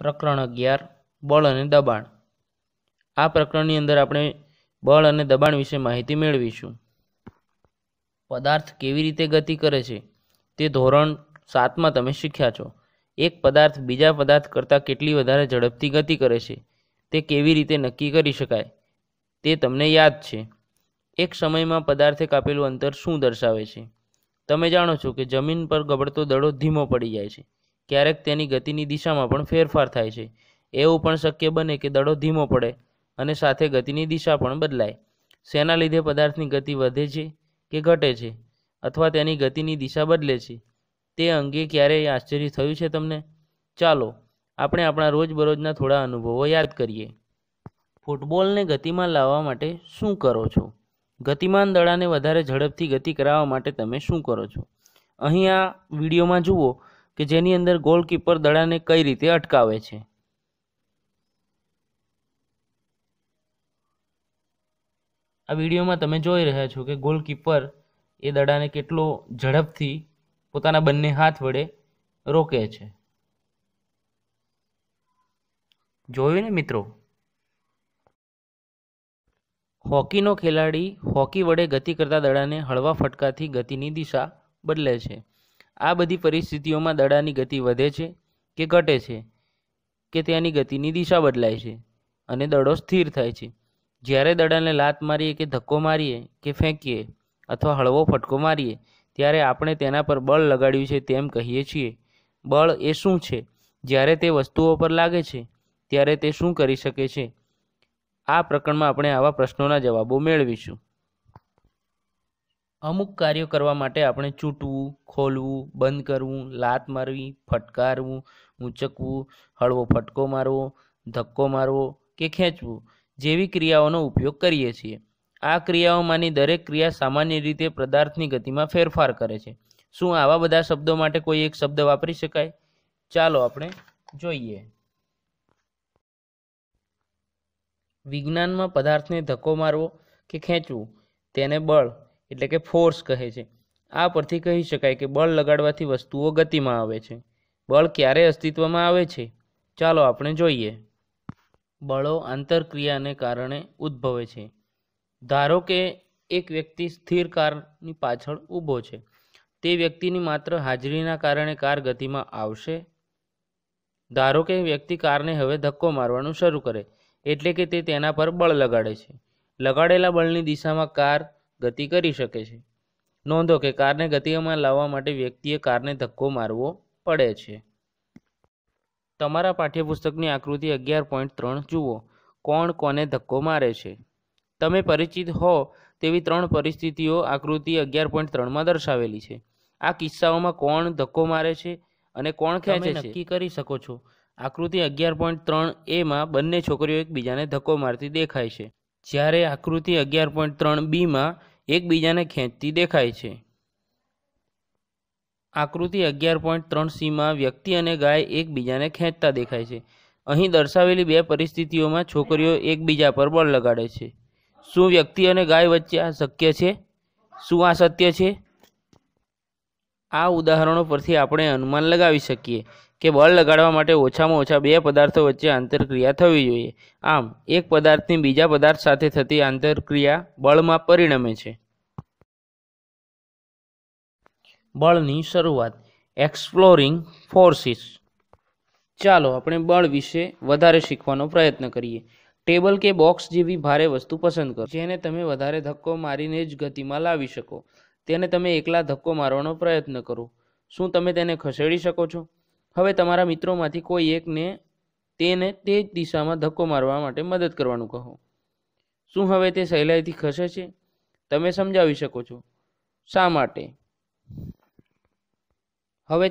પ્રકરણ અગિયાર બળ અને દબાણ આ પ્રકરણની અંદર આપણે બળ અને દબાણ વિશે માહિતી મેળવીશું પદાર્થ કેવી રીતે ગતિ કરે છે તે ધોરણ સાતમાં તમે શીખ્યા છો એક પદાર્થ બીજા પદાર્થ કરતાં કેટલી વધારે ઝડપથી ગતિ કરે છે તે કેવી રીતે નક્કી કરી શકાય તે તમને યાદ છે એક સમયમાં પદાર્થે કાપેલું અંતર શું દર્શાવે છે તમે જાણો છો કે જમીન પર ગબડતો દડો ધીમો પડી જાય છે ક્યારેક તેની ગતિની દિશામાં પણ ફેરફાર થાય છે એવું પણ શક્ય બને કે દડો ધીમો પડે અને સાથે ગતિની દિશા પણ બદલાય શેના લીધે પદાર્થની ગતિ વધે છે કે ઘટે છે અથવા તેની ગતિની દિશા બદલે છે તે અંગે ક્યારેય આશ્ચર્ય થયું છે તમને ચાલો આપણે આપણા રોજબરોજના થોડા અનુભવો યાદ કરીએ ફૂટબોલને ગતિમાં લાવવા માટે શું કરો છો ગતિમાન દડાને વધારે ઝડપથી ગતિ કરાવવા માટે તમે શું કરો છો અહીં આ વિડીયોમાં જુઓ કે જેની અંદર ગોલકીપર દડાને કઈ રીતે અટકાવે છે આ વિડીયોમાં તમે જોઈ રહ્યા છો કે ગોલકીપર એ દડાને કેટલો ઝડપથી પોતાના બંને હાથ વડે રોકે છે જોયું ને મિત્રો હોકીનો ખેલાડી હોકી વડે ગતિ કરતા દડાને હળવા ફટકાથી ગતિની દિશા બદલે છે આ બધી પરિસ્થિતિઓમાં દડાની ગતિ વધે છે કે ઘટે છે કે તેની ગતિની દિશા બદલાય છે અને દડો સ્થિર થાય છે જ્યારે દડાને લાત મારીએ કે ધક્કો મારીએ કે ફેંકીએ અથવા હળવો ફટકો મારીએ ત્યારે આપણે તેના પર બળ લગાડ્યું છે તેમ કહીએ છીએ બળ એ શું છે જ્યારે તે વસ્તુઓ પર લાગે છે ત્યારે તે શું કરી શકે છે આ પ્રકરણમાં આપણે આવા પ્રશ્નોના જવાબો મેળવીશું અમુક કાર્યો કરવા માટે આપણે ચૂંટવું ખોલવું બંધ કરવું લાત મારવી ફટકારવું ઊંચકવું હળવો ફટકો મારવો ધક્કો મારવો કે ખેંચવું જેવી ક્રિયાઓનો ઉપયોગ કરીએ છીએ આ ક્રિયાઓમાંની દરેક ક્રિયા સામાન્ય રીતે પદાર્થની ગતિમાં ફેરફાર કરે છે શું આવા બધા શબ્દો માટે કોઈ એક શબ્દ વાપરી શકાય ચાલો આપણે જોઈએ વિજ્ઞાનમાં પદાર્થને ધક્કો મારવો કે ખેંચવું તેને બળ એટલે કે ફોર્સ કહે છે આ પરથી કહી શકાય કે બળ લગાડવાથી વસ્તુઓ ગતિમાં આવે છે બળ ક્યારે અસ્તિત્વમાં આવે છે ચાલો આપણે જોઈએ બળો આંતરક્રિયાને કારણે ઉદ્ભવે છે ધારો કે એક વ્યક્તિ સ્થિર કારની પાછળ ઊભો છે તે વ્યક્તિની માત્ર હાજરીના કારણે કાર ગતિમાં આવશે ધારો કે વ્યક્તિ કારને હવે ધક્કો મારવાનું શરૂ કરે એટલે કે તે તેના પર બળ લગાડે છે લગાડેલા બળની દિશામાં કાર ગતિ કરી શકે છે નોંધો કે કારને ગતિમાં લાવવા માટે વ્યક્તિએ કારને ધક્કો મારવો પડે છે તમારા પાઠ્યપુસ્તકની આકૃતિ અગિયાર પોઈન્ટ ત્રણ જુઓ કોણ કોને ધક્કો મારે છે તમે પરિચિત હો તેવી ત્રણ પરિસ્થિતિઓ આકૃતિ અગિયાર પોઈન્ટ ત્રણમાં દર્શાવેલી છે આ કિસ્સાઓમાં કોણ ધક્કો મારે છે અને કોણ ખેંચે છે નક્કી કરી શકો છો આકૃતિ અગિયાર પોઈન્ટ ત્રણ એમાં બંને છોકરીઓ એકબીજાને ધક્કો મારતી દેખાય છે જ્યારે આકૃતિ અગિયાર પોઈન્ટ ત્રણ બીમાં એકબીજાને ખેંચતી દેખાય છે આકૃતિ અગિયાર પોઈન્ટ ત્રણ સીમાં વ્યક્તિ અને ગાય એકબીજાને ખેંચતા દેખાય છે અહીં દર્શાવેલી બે પરિસ્થિતિઓમાં છોકરીઓ એકબીજા પર બળ લગાડે છે શું વ્યક્તિ અને ગાય વચ્ચે આ શક્ય છે શું આ સત્ય છે આ ઉદાહરણો પરથી આપણે અનુમાન લગાવી શકીએ કે બળ લગાડવા માટે ઓછામાં ઓછા બે પદાર્થો વચ્ચે આંતરક્રિયા થવી જોઈએ આમ એક પદાર્થની બીજા પદાર્થ સાથે થતી આંતરક્રિયા બળમાં પરિણમે છે બળની શરૂઆત એક્સપ્લોરિંગ ફોર્સિસ ચાલો આપણે બળ વિશે વધારે શીખવાનો પ્રયત્ન કરીએ ટેબલ કે બોક્સ જેવી ભારે વસ્તુ પસંદ કરો જેને તમે વધારે ધક્કો મારીને જ ગતિમાં લાવી શકો તેને તમે એકલા ધક્કો મારવાનો પ્રયત્ન કરો શું તમે તેને ખસેડી શકો છો હવે તમારા મિત્રોમાંથી કોઈ એકને તેને તે જ દિશામાં ધક્કો મારવા માટે મદદ કરવાનું કહો શું હવે તે સહેલાઈથી ખસે છે તમે સમજાવી શકો છો શા માટે હવે